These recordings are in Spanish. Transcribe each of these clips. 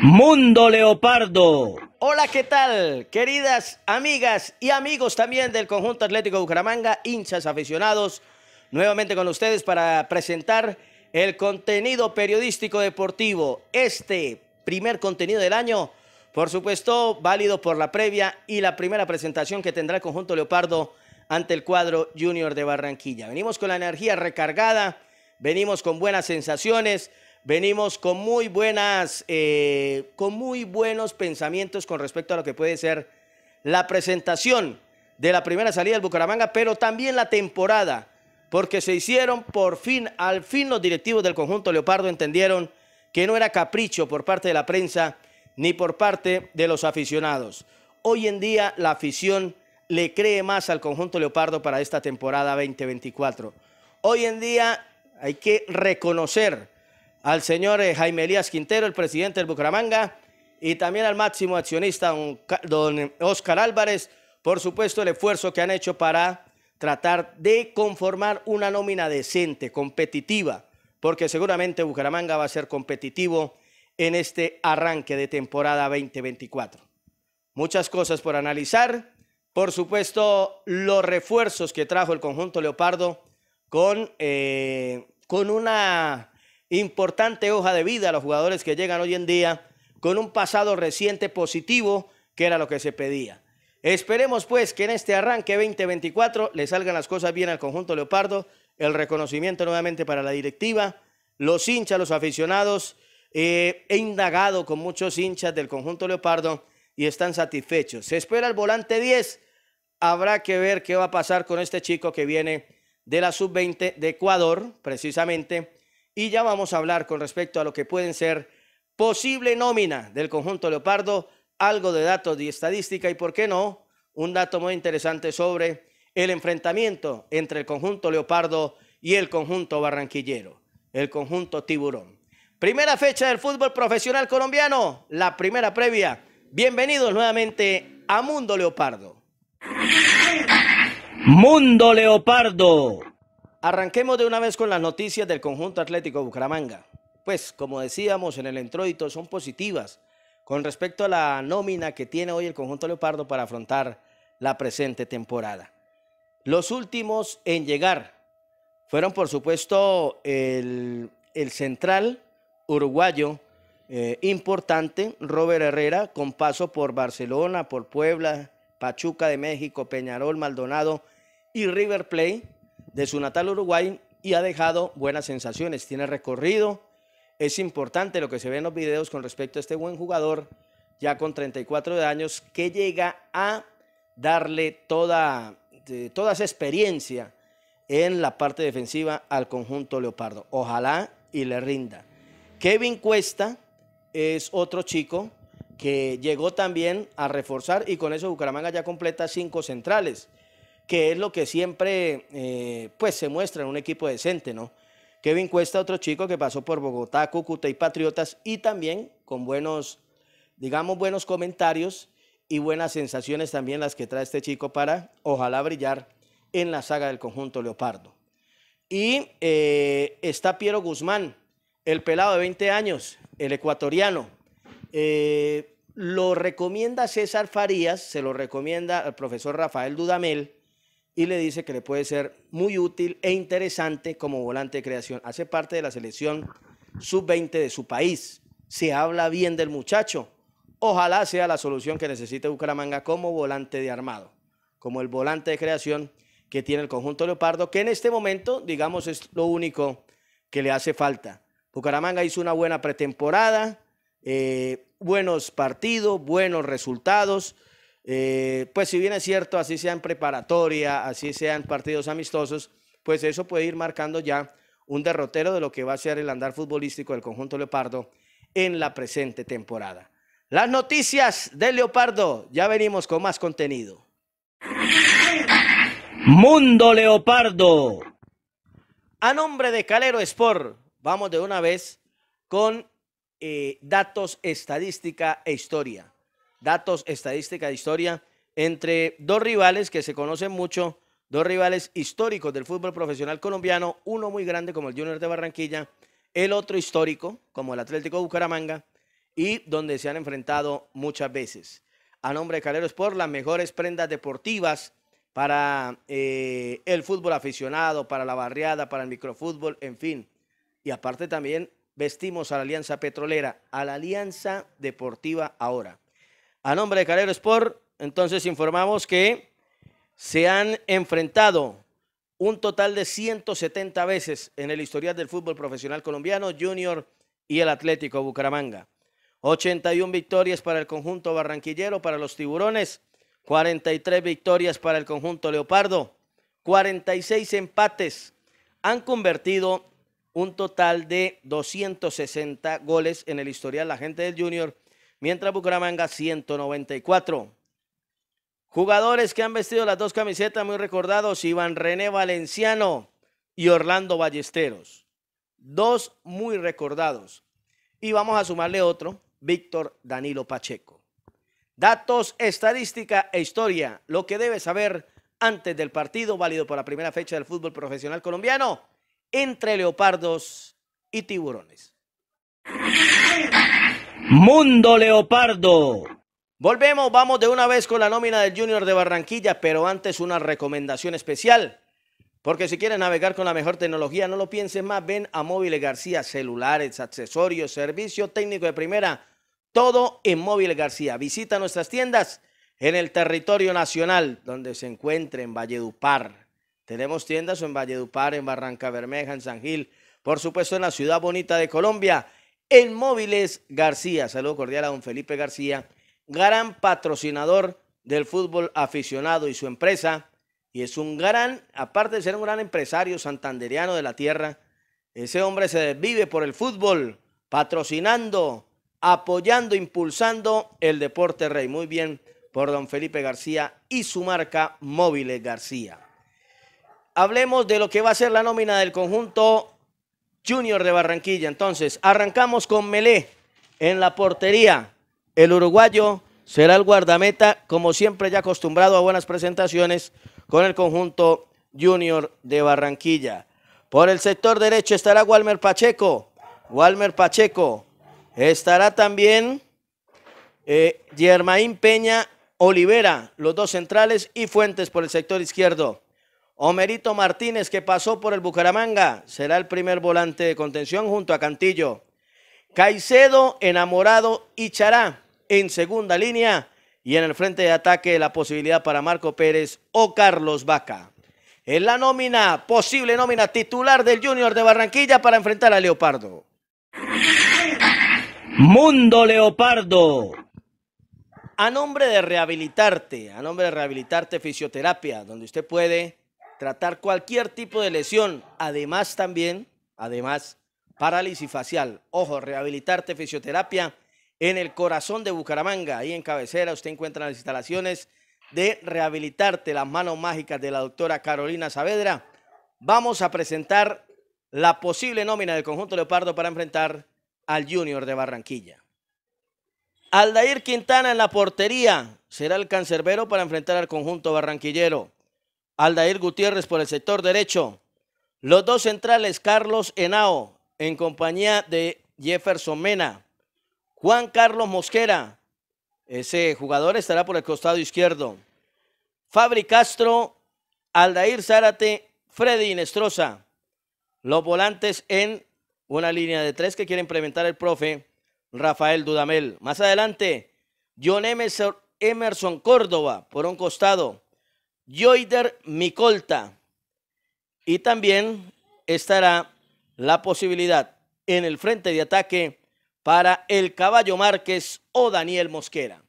Mundo Leopardo. Hola, ¿qué tal? Queridas amigas y amigos también del conjunto Atlético Bucaramanga, hinchas aficionados, nuevamente con ustedes para presentar el contenido periodístico deportivo. Este primer contenido del año, por supuesto, válido por la previa y la primera presentación que tendrá el conjunto Leopardo ante el cuadro Junior de Barranquilla. Venimos con la energía recargada, venimos con buenas sensaciones Venimos con muy buenas, eh, con muy buenos pensamientos con respecto a lo que puede ser la presentación de la primera salida del Bucaramanga, pero también la temporada, porque se hicieron por fin, al fin los directivos del conjunto Leopardo entendieron que no era capricho por parte de la prensa ni por parte de los aficionados. Hoy en día la afición le cree más al conjunto Leopardo para esta temporada 2024. Hoy en día hay que reconocer al señor eh, Jaime Elías Quintero, el presidente del Bucaramanga, y también al máximo accionista, don Oscar Álvarez, por supuesto el esfuerzo que han hecho para tratar de conformar una nómina decente, competitiva, porque seguramente Bucaramanga va a ser competitivo en este arranque de temporada 2024. Muchas cosas por analizar. Por supuesto, los refuerzos que trajo el conjunto Leopardo con, eh, con una importante hoja de vida a los jugadores que llegan hoy en día con un pasado reciente positivo, que era lo que se pedía. Esperemos pues que en este arranque 2024 le salgan las cosas bien al conjunto Leopardo, el reconocimiento nuevamente para la directiva, los hinchas, los aficionados. Eh, he indagado con muchos hinchas del conjunto Leopardo y están satisfechos. Se espera el volante 10. Habrá que ver qué va a pasar con este chico que viene de la sub-20 de Ecuador, precisamente y ya vamos a hablar con respecto a lo que pueden ser posible nómina del conjunto Leopardo, algo de datos y estadística y, por qué no, un dato muy interesante sobre el enfrentamiento entre el conjunto Leopardo y el conjunto barranquillero, el conjunto tiburón. Primera fecha del fútbol profesional colombiano, la primera previa. Bienvenidos nuevamente a Mundo Leopardo. Mundo Leopardo Arranquemos de una vez con las noticias del conjunto Atlético Bucaramanga. Pues, como decíamos en el introito, son positivas con respecto a la nómina que tiene hoy el conjunto Leopardo para afrontar la presente temporada. Los últimos en llegar fueron, por supuesto, el, central uruguayo eh, importante, Robert Herrera, con paso por Barcelona, por Puebla, Pachuca de México, Peñarol, Maldonado y River Plate de su natal Uruguay y ha dejado buenas sensaciones. Tiene recorrido, es importante lo que se ve en los videos con respecto a este buen jugador, ya con 34 de años, que llega a darle toda, toda esa experiencia en la parte defensiva al conjunto Leopardo. Ojalá y le rinda. Kevin Cuesta es otro chico que llegó también a reforzar y con eso Bucaramanga ya completa cinco centrales que es lo que siempre eh, pues se muestra en un equipo decente, ¿no? Kevin Cuesta, otro chico que pasó por Bogotá, Cúcuta y Patriotas, y también con buenos, digamos, buenos comentarios y buenas sensaciones también las que trae este chico para ojalá brillar en la saga del conjunto Leopardo. Y eh, está Piero Guzmán, el pelado de 20 años, el ecuatoriano. Eh, lo recomienda César Farías, se lo recomienda al profesor Rafael Dudamel y le dice que le puede ser muy útil e interesante como volante de creación. Hace parte de la selección sub-20 de su país. Se habla bien del muchacho. Ojalá sea la solución que necesite Bucaramanga como volante de armado, como el volante de creación que tiene el conjunto Leopardo, que en este momento, digamos, es lo único que le hace falta. Bucaramanga hizo una buena pretemporada, eh, buenos partidos, buenos resultados eh, pues si bien es cierto, así sea en preparatoria, así sean partidos amistosos, pues eso puede ir marcando ya un derrotero de lo que va a ser el andar futbolístico del conjunto Leopardo en la presente temporada. Las noticias de Leopardo, ya venimos con más contenido. Mundo Leopardo. A nombre de Calero Sport, vamos de una vez con eh, datos, estadística e historia datos, estadística, historia, entre dos rivales que se conocen mucho, dos rivales históricos del fútbol profesional colombiano, uno muy grande como el Junior de Barranquilla, el otro histórico como el Atlético Bucaramanga, y donde se han enfrentado muchas veces. A nombre de Calero Sport, las mejores prendas deportivas para eh, el fútbol aficionado, para la barriada, para el microfútbol, en fin. Y aparte también vestimos a la Alianza Petrolera, a la Alianza Deportiva ahora. A nombre de Carrero Sport, entonces informamos que se han enfrentado un total de 170 veces en el historial del fútbol profesional colombiano, Junior y el Atlético Bucaramanga. 81 victorias para el conjunto barranquillero, para los tiburones, 43 victorias para el conjunto leopardo, 46 empates. Han convertido un total de 260 goles en el historial la gente del Junior mientras Bucaramanga 194. Jugadores que han vestido las dos camisetas muy recordados, Iván René Valenciano y Orlando Ballesteros. Dos muy recordados. Y vamos a sumarle otro, Víctor Danilo Pacheco. Datos, estadística e historia, lo que debes saber antes del partido válido por la primera fecha del fútbol profesional colombiano entre leopardos y tiburones. Mundo Leopardo. Volvemos, vamos de una vez con la nómina del Junior de Barranquilla, pero antes una recomendación especial. Porque si quieres navegar con la mejor tecnología, no lo pienses más, ven a Móviles García, celulares, accesorios, servicio técnico de primera, todo en Móvil García. Visita nuestras tiendas en el territorio nacional, donde se encuentre en Valledupar. Tenemos tiendas en Valledupar, en Barranca Bermeja, en San Gil, por supuesto en la ciudad bonita de Colombia en Móviles García, saludo cordial a don Felipe García, gran patrocinador del fútbol aficionado y su empresa, y es un gran, aparte de ser un gran empresario santandereano de la tierra, ese hombre se vive por el fútbol, patrocinando, apoyando, impulsando el deporte rey. Muy bien por don Felipe García y su marca Móviles García. Hablemos de lo que va a ser la nómina del conjunto Junior de Barranquilla. Entonces, arrancamos con Melé en la portería. El uruguayo será el guardameta, como siempre ya acostumbrado a buenas presentaciones con el conjunto Junior de Barranquilla. Por el sector derecho estará Walmer Pacheco. Walmer Pacheco. Estará también eh, Peña Olivera, los dos centrales y Fuentes por el sector izquierdo. Homerito Martínez, que pasó por el Bucaramanga, será el primer volante de contención junto a Cantillo. Caicedo, Enamorado y Chará en segunda línea y en el frente de ataque la posibilidad para Marco Pérez o Carlos Vaca. En la nómina, posible nómina titular del Junior de Barranquilla para enfrentar a Leopardo. Mundo Leopardo. A nombre de Rehabilitarte, a nombre de Rehabilitarte Fisioterapia, donde usted puede tratar cualquier tipo de lesión, además también, además, parálisis facial. Ojo, rehabilitarte fisioterapia en el corazón de Bucaramanga, ahí en cabecera, usted encuentra las instalaciones de rehabilitarte, las manos mágicas de la doctora Carolina Saavedra. Vamos a presentar la posible nómina del conjunto Leopardo para enfrentar al Junior de Barranquilla. Aldair Quintana en la portería será el cancerbero para enfrentar al conjunto barranquillero. Aldair Gutiérrez por el sector derecho. Los dos centrales, Carlos Henao, en compañía de Jefferson Mena. Juan Carlos Mosquera, ese jugador estará por el costado izquierdo. Fabri Castro, Aldair Zárate, Freddy Inestrosa. Los volantes en una línea de tres que quiere implementar el profe Rafael Dudamel. Más adelante, John Emerson Córdoba por un costado. Joider Micolta. Y también estará la posibilidad en el frente de ataque para el Caballo Márquez o Daniel Mosquera.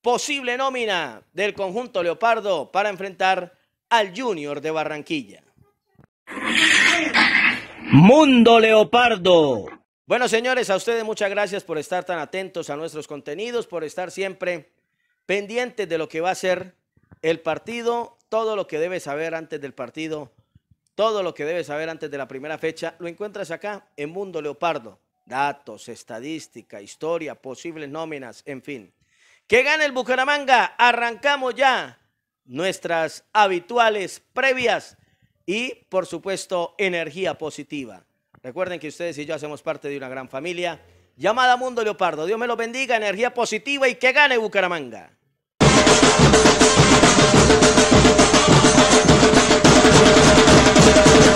Posible nómina del conjunto Leopardo para enfrentar al Junior de Barranquilla. Mundo Leopardo. Bueno, señores, a ustedes muchas gracias por estar tan atentos a nuestros contenidos, por estar siempre pendientes de lo que va a ser el partido todo lo que debes saber antes del partido, todo lo que debes saber antes de la primera fecha, lo encuentras acá en Mundo Leopardo. Datos, estadística, historia, posibles nóminas, en fin. Que gane el Bucaramanga. Arrancamos ya nuestras habituales previas y, por supuesto, energía positiva. Recuerden que ustedes y yo hacemos parte de una gran familia llamada Mundo Leopardo. Dios me lo bendiga, energía positiva y que gane Bucaramanga. Thank you.